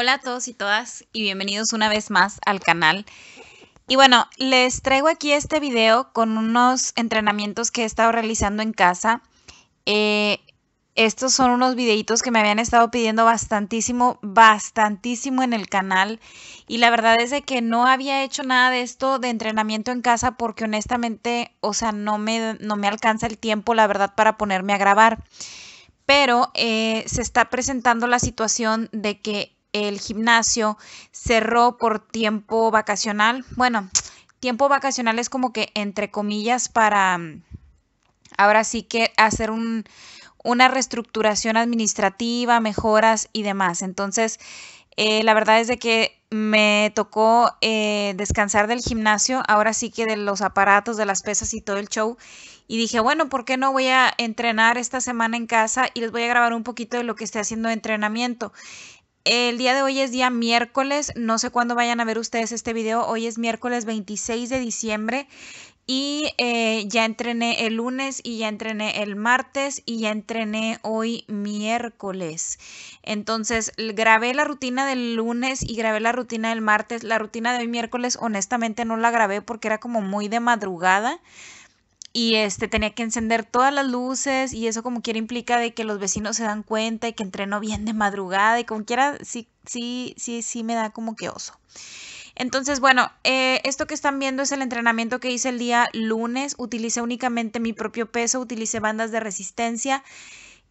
Hola a todos y todas y bienvenidos una vez más al canal. Y bueno, les traigo aquí este video con unos entrenamientos que he estado realizando en casa. Eh, estos son unos videitos que me habían estado pidiendo bastantísimo, bastantísimo en el canal. Y la verdad es de que no había hecho nada de esto de entrenamiento en casa porque honestamente, o sea, no me, no me alcanza el tiempo, la verdad, para ponerme a grabar. Pero eh, se está presentando la situación de que el gimnasio cerró por tiempo vacacional. Bueno, tiempo vacacional es como que entre comillas para mm, ahora sí que hacer una reestructuración administrativa, mejoras y demás. Entonces, eh, la verdad es de que me tocó eh, descansar del gimnasio, ahora sí que de los aparatos, de las pesas y todo el show. Y dije, bueno, ¿por qué no voy a entrenar esta semana en casa y les voy a grabar un poquito de lo que esté haciendo de entrenamiento? El día de hoy es día miércoles, no sé cuándo vayan a ver ustedes este video, hoy es miércoles 26 de diciembre y eh, ya entrené el lunes y ya entrené el martes y ya entrené hoy miércoles. Entonces grabé la rutina del lunes y grabé la rutina del martes. La rutina de hoy miércoles honestamente no la grabé porque era como muy de madrugada y este tenía que encender todas las luces y eso como quiera implica de que los vecinos se dan cuenta y que entreno bien de madrugada y como quiera sí sí sí sí me da como que oso. Entonces, bueno, eh, esto que están viendo es el entrenamiento que hice el día lunes. Utilicé únicamente mi propio peso, utilicé bandas de resistencia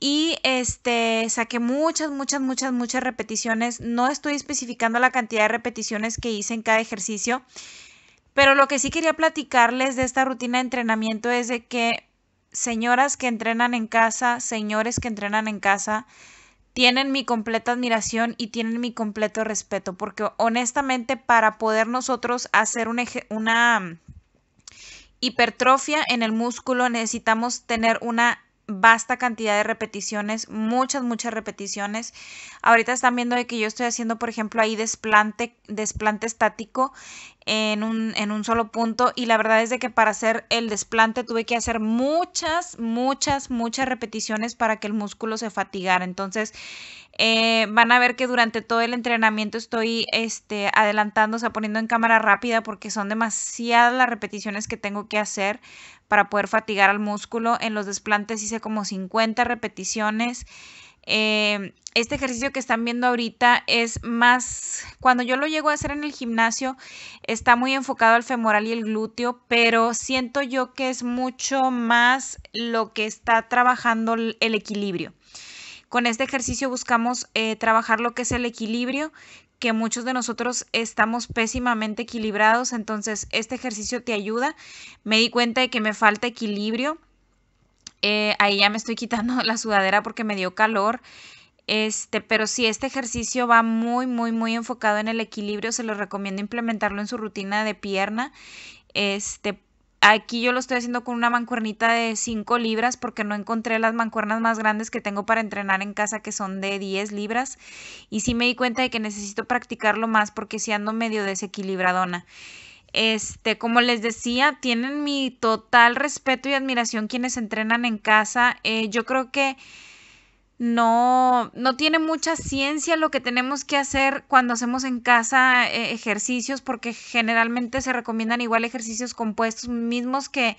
y este saqué muchas, muchas, muchas, muchas repeticiones. No estoy especificando la cantidad de repeticiones que hice en cada ejercicio pero lo que sí quería platicarles de esta rutina de entrenamiento es de que señoras que entrenan en casa, señores que entrenan en casa, tienen mi completa admiración y tienen mi completo respeto, porque honestamente para poder nosotros hacer una hipertrofia en el músculo necesitamos tener una vasta cantidad de repeticiones, muchas, muchas repeticiones. Ahorita están viendo de que yo estoy haciendo, por ejemplo, ahí desplante, desplante estático en un, solo punto y la verdad es de que para hacer el desplante tuve que hacer muchas, muchas, muchas repeticiones para que el músculo se fatigara. Entonces eh, van a ver que durante todo el entrenamiento estoy este, adelantando, o poniendo en cámara rápida porque son demasiadas las repeticiones que tengo que hacer para poder fatigar al músculo. En los desplantes hice como 50 repeticiones. Eh, este ejercicio que están viendo ahorita es más, cuando yo lo llego a hacer en el gimnasio, está muy enfocado al femoral y el glúteo, pero siento yo que es mucho más lo que está trabajando el equilibrio. Con este ejercicio buscamos eh, trabajar lo que es el equilibrio, que muchos de nosotros estamos pésimamente equilibrados, entonces este ejercicio te ayuda. Me di cuenta de que me falta equilibrio eh, ahí ya me estoy quitando la sudadera porque me dio calor. Este, pero si este ejercicio va muy, muy, muy enfocado en el equilibrio, se lo recomiendo implementarlo en su rutina de pierna. Este, aquí yo lo estoy haciendo con una mancuernita de 5 libras porque no encontré las mancuernas más grandes que tengo para entrenar en casa que son de 10 libras. Y sí me di cuenta de que necesito practicarlo más porque si ando medio desequilibradona. Este, como les decía, tienen mi total respeto y admiración quienes entrenan en casa. Eh, yo creo que no, no tiene mucha ciencia lo que tenemos que hacer cuando hacemos en casa eh, ejercicios, porque generalmente se recomiendan igual ejercicios compuestos mismos que,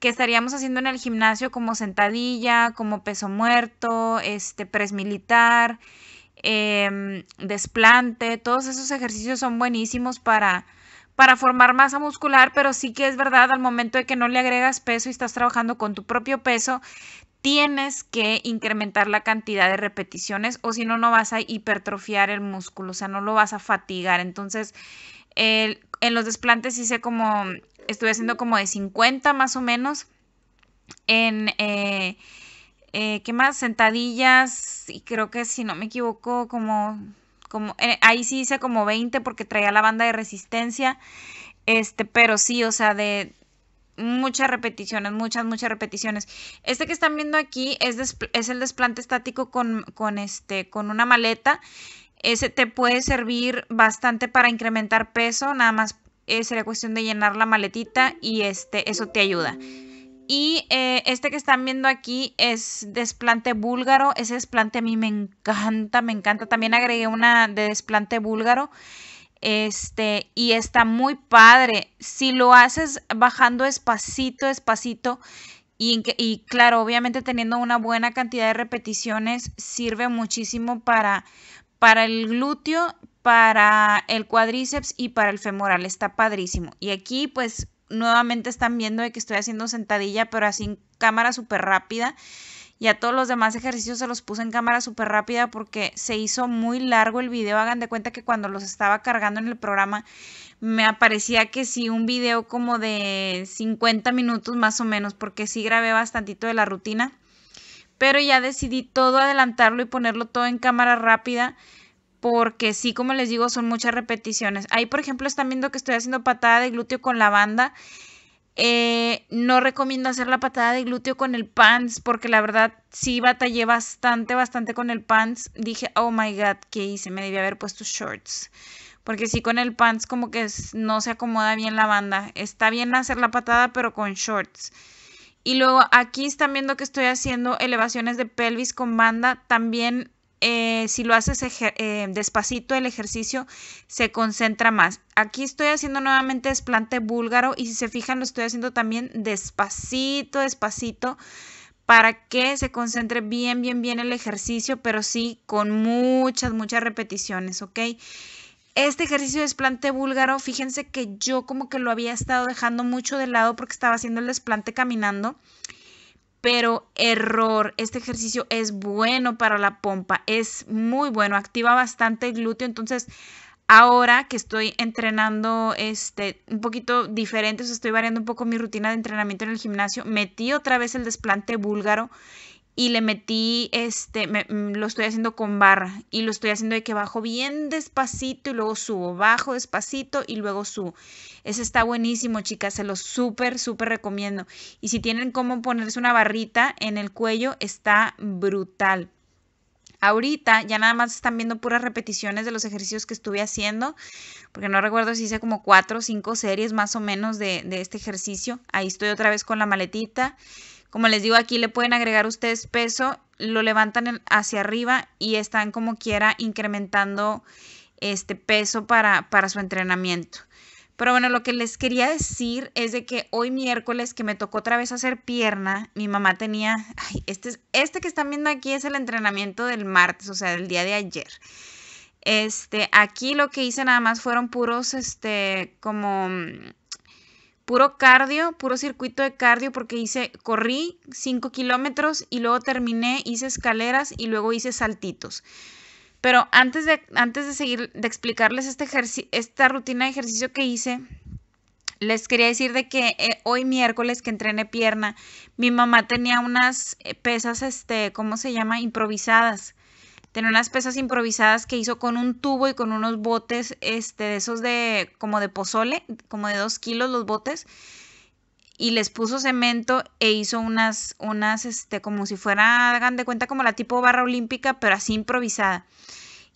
que estaríamos haciendo en el gimnasio, como sentadilla, como peso muerto, este, press militar, em, desplante. Todos esos ejercicios son buenísimos para para formar masa muscular, pero sí que es verdad al momento de que no le agregas peso y estás trabajando con tu propio peso, tienes que incrementar la cantidad de repeticiones o si no, no vas a hipertrofiar el músculo, o sea, no lo vas a fatigar. Entonces, en los desplantes hice como, estuve haciendo como de 50 más o menos. En, eh, eh, ¿qué más? Sentadillas y creo que si no me equivoco como eh, ahí sí hice como 20 porque traía la banda de resistencia. Este, pero sí, o sea, de muchas repeticiones, muchas, muchas repeticiones. Este que están viendo aquí es, es el desplante estático con, con, este, con una maleta. Ese te puede servir bastante para incrementar peso, nada más es eh, sería cuestión de llenar la maletita y este, eso te ayuda. Y eh, este que están viendo aquí es desplante búlgaro. Ese desplante a mí me encanta, me encanta. También agregué una de desplante búlgaro. Este, y está muy padre. Si lo haces bajando espacito espacito y, claro, obviamente teniendo una buena cantidad de repeticiones, sirve muchísimo para, para el glúteo, para el cuádriceps y para el femoral. Está padrísimo. Y aquí, pues, nuevamente están viendo de que estoy haciendo sentadilla, pero así en cámara súper rápida. Y a todos los demás ejercicios se los puse en cámara súper rápida porque se hizo muy largo el video. Hagan de cuenta que cuando los estaba cargando en el programa me aparecía que sí un video como de 50 minutos más o menos porque sí grabé bastantito de la rutina. Pero ya decidí todo adelantarlo y ponerlo todo en cámara rápida porque sí, como les digo, son muchas repeticiones. Ahí, por ejemplo, están viendo que estoy haciendo patada de glúteo con la banda. Eh, no recomiendo hacer la patada de glúteo con el pants, porque la verdad sí batallé bastante, bastante con el pants. Dije, oh my god, ¿qué hice? Me debía haber puesto shorts. Porque sí, con el pants como que no se acomoda bien la banda. Está bien hacer la patada, pero con shorts. Y luego aquí están viendo que estoy haciendo elevaciones de pelvis con banda. También eh, si lo haces eh, despacito el ejercicio, se concentra más. Aquí estoy haciendo nuevamente desplante búlgaro y si se fijan lo estoy haciendo también despacito, despacito, para que se concentre bien, bien, bien el ejercicio, pero sí con muchas, muchas repeticiones, ¿ok? Este ejercicio de desplante búlgaro, fíjense que yo como que lo había estado dejando mucho de lado porque estaba haciendo el desplante caminando pero error. Este ejercicio es bueno para la pompa, es muy bueno, activa bastante el glúteo, entonces ahora que estoy entrenando este un poquito diferente, estoy variando un poco mi rutina de entrenamiento en el gimnasio, metí otra vez el desplante búlgaro y le metí, este, mm, lo estoy haciendo con barra y lo estoy haciendo de que bajo bien despacito y luego subo, bajo despacito y luego subo. Ese está buenísimo, chicas, se lo súper, súper recomiendo. Y si tienen cómo ponerse una barrita en el cuello, está brutal. Ahorita ya nada más están viendo puras repeticiones de los ejercicios que estuve haciendo, porque no recuerdo si hice como cuatro o cinco series más o menos de, de este ejercicio. Ahí estoy otra vez con la maletita como les digo, aquí le pueden agregar ustedes peso, lo levantan hacia arriba y están como quiera incrementando este peso para, para su entrenamiento. Pero bueno, lo que les quería decir es de que hoy miércoles que me tocó otra vez hacer pierna, mi mamá tenía, ay, este, este que están viendo aquí es el entrenamiento del martes, o sea, del día de ayer. Este, aquí lo que hice nada más fueron puros, este, como puro cardio, puro circuito de cardio, porque hice, corrí 5 kilómetros y luego terminé, hice escaleras y luego hice saltitos. Pero antes de, antes de seguir, de explicarles este esta rutina de ejercicio que hice, les quería decir de que eh, hoy miércoles que entrené pierna, mi mamá tenía unas eh, pesas, este, ¿cómo se llama? Improvisadas. Tenía unas pesas improvisadas que hizo con un tubo y con unos botes, este, de esos de, como de pozole, como de dos kilos los botes. Y les puso cemento e hizo unas, unas, este, como si fuera, hagan de cuenta, como la tipo barra olímpica, pero así improvisada.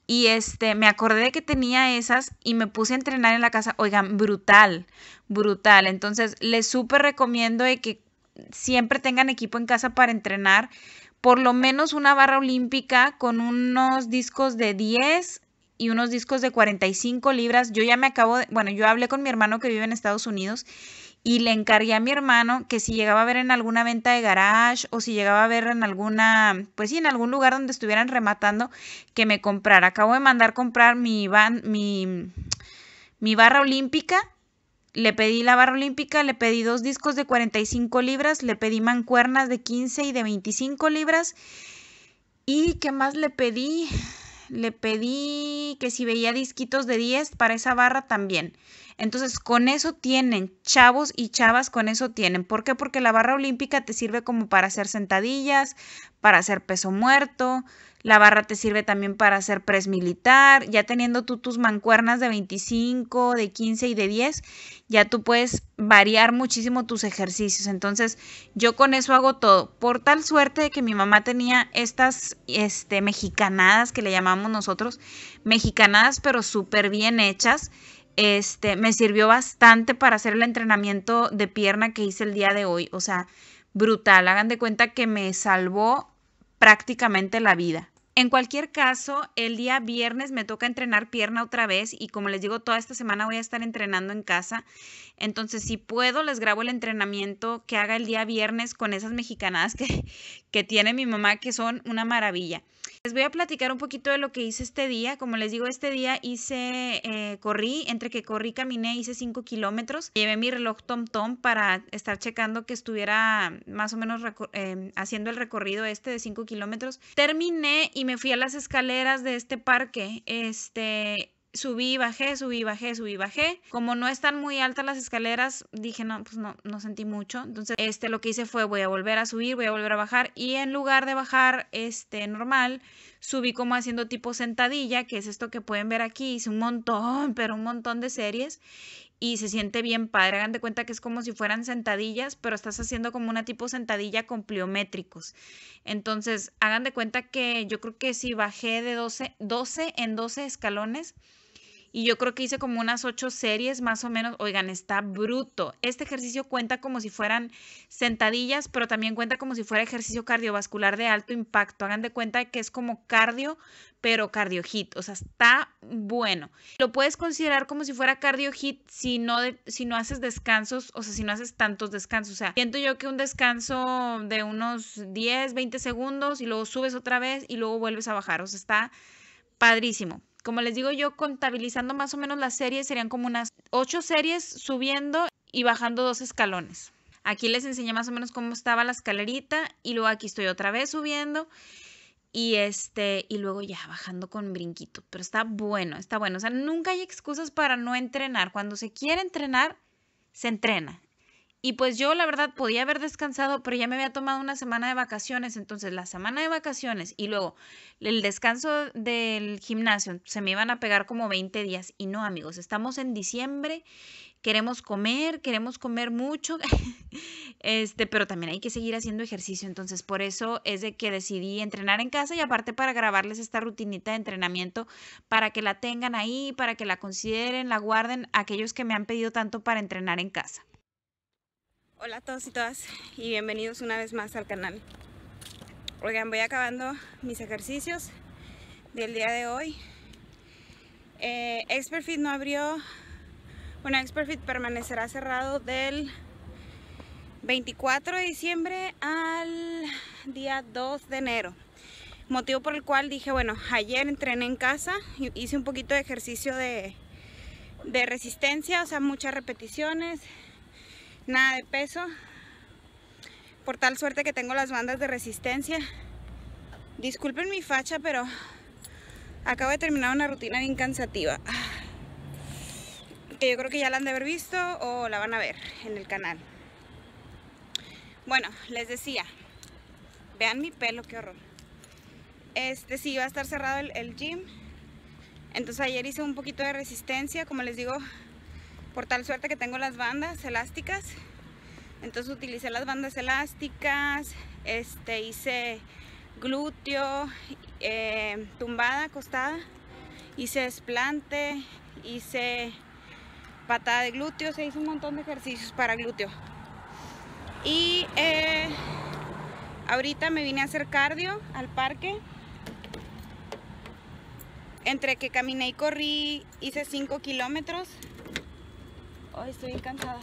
Y este, me acordé de que tenía esas y me puse a entrenar en la casa. Oigan, brutal, brutal. Entonces, les súper recomiendo de que siempre tengan equipo en casa para entrenar por lo menos una barra olímpica con unos discos de 10 y unos discos de 45 libras. Yo ya me acabo de, bueno, yo hablé con mi hermano que vive en Estados Unidos y le encargué a mi hermano que si llegaba a ver en alguna venta de garage o si llegaba a ver en alguna, pues sí, en algún lugar donde estuvieran rematando, que me comprara. Acabo de mandar comprar mi, van, mi, mi barra olímpica le pedí la barra olímpica, le pedí dos discos de 45 libras, le pedí mancuernas de 15 y de 25 libras. ¿Y qué más le pedí? Le pedí que si veía disquitos de 10 para esa barra también. Entonces, con eso tienen, chavos y chavas, con eso tienen. ¿Por qué? Porque la barra olímpica te sirve como para hacer sentadillas, para hacer peso muerto, la barra te sirve también para hacer press militar. Ya teniendo tú tus mancuernas de 25, de 15 y de 10, ya tú puedes variar muchísimo tus ejercicios. Entonces, yo con eso hago todo. Por tal suerte de que mi mamá tenía estas este, mexicanadas que le llamamos nosotros, mexicanadas pero súper bien hechas. Este, me sirvió bastante para hacer el entrenamiento de pierna que hice el día de hoy. O sea, brutal. Hagan de cuenta que me salvó prácticamente la vida. En cualquier caso, el día viernes me toca entrenar pierna otra vez y como les digo, toda esta semana voy a estar entrenando en casa. Entonces, si puedo, les grabo el entrenamiento que haga el día viernes con esas mexicanadas que, que tiene mi mamá, que son una maravilla. Les voy a platicar un poquito de lo que hice este día. Como les digo, este día hice, eh, corrí, entre que corrí, caminé, hice 5 kilómetros. Llevé mi reloj tom Tom para estar checando que estuviera más o menos eh, haciendo el recorrido este de 5 kilómetros. Terminé y y me fui a las escaleras de este parque. Este, subí bajé, subí bajé, subí bajé. Como no están muy altas las escaleras, dije, no, pues no, no sentí mucho. Entonces, este, lo que hice fue, voy a volver a subir, voy a volver a bajar. Y en lugar de bajar, este, normal, subí como haciendo tipo sentadilla, que es esto que pueden ver aquí. Hice un montón, pero un montón de series y se siente bien padre. Hagan de cuenta que es como si fueran sentadillas, pero estás haciendo como una tipo sentadilla con pliométricos. Entonces, hagan de cuenta que yo creo que si bajé de 12, 12 en 12 escalones, y yo creo que hice como unas ocho series más o menos. Oigan, está bruto. Este ejercicio cuenta como si fueran sentadillas, pero también cuenta como si fuera ejercicio cardiovascular de alto impacto. Hagan de cuenta que es como cardio, pero cardio hit. O sea, está bueno. Lo puedes considerar como si fuera cardio hit si no, si no haces descansos, o sea, si no haces tantos descansos. O sea, siento yo que un descanso de unos 10, 20 segundos y luego subes otra vez y luego vuelves a bajar. O sea, está padrísimo como les digo yo, contabilizando más o menos las series, serían como unas ocho series subiendo y bajando dos escalones. Aquí les enseñé más o menos cómo estaba la escalerita y luego aquí estoy otra vez subiendo y este y luego ya bajando con brinquito, pero está bueno, está bueno, o sea, nunca hay excusas para no entrenar. Cuando se quiere entrenar, se entrena y pues yo la verdad podía haber descansado, pero ya me había tomado una semana de vacaciones, entonces la semana de vacaciones y luego el descanso del gimnasio, se me iban a pegar como 20 días. Y no, amigos, estamos en diciembre, queremos comer, queremos comer mucho, este, pero también hay que seguir haciendo ejercicio, entonces por eso es de que decidí entrenar en casa y aparte para grabarles esta rutinita de entrenamiento para que la tengan ahí, para que la consideren, la guarden aquellos que me han pedido tanto para entrenar en casa. Hola a todos y todas y bienvenidos una vez más al canal. Oigan, voy acabando mis ejercicios del día de hoy. Eh, no abrió, bueno, Expert permanecerá cerrado del 24 de diciembre al día 2 de enero. Motivo por el cual dije, bueno, ayer entrené en casa, hice un poquito de ejercicio de, de resistencia, o sea, muchas repeticiones, nada de peso. Por tal suerte que tengo las bandas de resistencia. Disculpen mi facha, pero acabo de terminar una rutina bien cansativa. Que yo creo que ya la han de haber visto o la van a ver en el canal. Bueno, les decía, vean mi pelo, qué horror. Este sí, iba a estar cerrado el, el gym. Entonces ayer hice un poquito de resistencia, como les digo, por tal suerte que tengo las bandas elásticas. Entonces utilicé las bandas elásticas, este, hice glúteo, eh, tumbada, acostada, hice desplante, hice patada de glúteo, se hizo un montón de ejercicios para glúteo. Y eh, ahorita me vine a hacer cardio al parque. Entre que caminé y corrí, hice 5 kilómetros. Hoy estoy encantada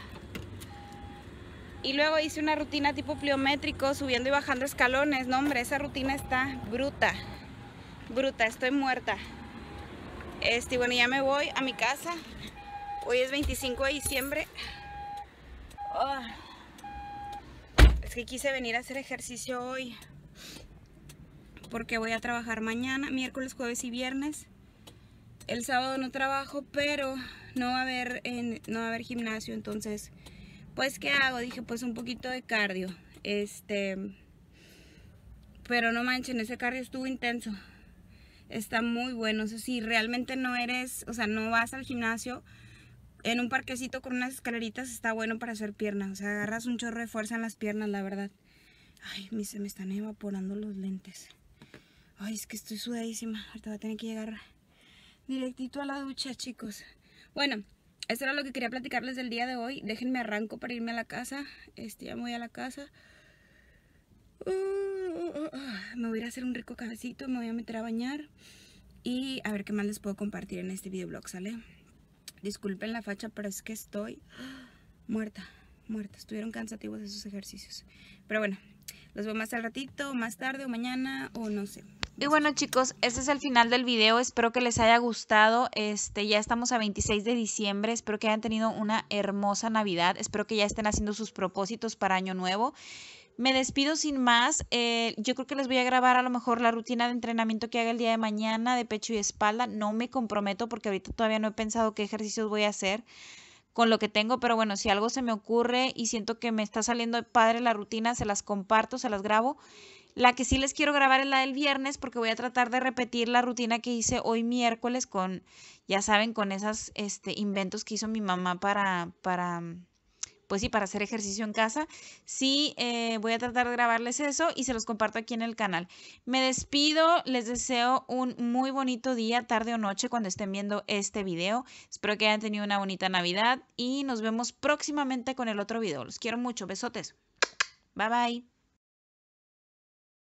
Y luego hice una rutina tipo pliométrico, subiendo y bajando escalones. No, hombre, esa rutina está bruta. Bruta, estoy muerta. Este, bueno, ya me voy a mi casa. Hoy es 25 de diciembre. Ah. Es que quise venir a hacer ejercicio hoy. Porque voy a trabajar mañana, miércoles, jueves y viernes. El sábado no trabajo, pero no va a haber, no haber gimnasio, entonces, pues, ¿qué hago? Dije, pues, un poquito de cardio, este, pero no manchen, ese cardio estuvo intenso, está muy bueno, si realmente no eres, o sea, no vas al gimnasio, en un parquecito con unas escaleritas está bueno para hacer piernas, o sea, agarras un chorro de fuerza en las piernas, la verdad. Ay, se me están evaporando los lentes. Ay, es que estoy sudadísima. Ahorita voy a tener que llegar directito a la ducha, chicos. Bueno, eso era lo que quería platicarles del día de hoy. Déjenme arranco para irme a la casa. Este, ya me voy a la casa. Uh, me voy a hacer un rico cabecito, me voy a meter a bañar. Y a ver qué más les puedo compartir en este videoblog, ¿sale? Disculpen la facha, pero es que estoy muerta, muerta. Estuvieron cansativos esos ejercicios. Pero bueno, los veo más al ratito, más tarde o mañana o no sé. Y bueno chicos, este es el final del video, espero que les haya gustado, este ya estamos a 26 de diciembre, espero que hayan tenido una hermosa Navidad, espero que ya estén haciendo sus propósitos para Año Nuevo. Me despido sin más. Eh, yo creo que les voy a grabar a lo mejor la rutina de entrenamiento que haga el día de mañana de pecho y espalda. No me comprometo porque ahorita todavía no he pensado qué ejercicios voy a hacer con lo que tengo, pero bueno, si algo se me ocurre y siento que me está saliendo padre la rutina, se las comparto, se las grabo. La que sí les quiero grabar es la del viernes porque voy a tratar de repetir la rutina que hice hoy miércoles con, ya saben, con esos este, inventos que hizo mi mamá para, para, pues sí, para hacer ejercicio en casa. Sí, eh, voy a tratar de grabarles eso y se los comparto aquí en el canal. Me despido, les deseo un muy bonito día, tarde o noche cuando estén viendo este video. Espero que hayan tenido una bonita Navidad y nos vemos próximamente con el otro video. Los quiero mucho, besotes. Bye bye.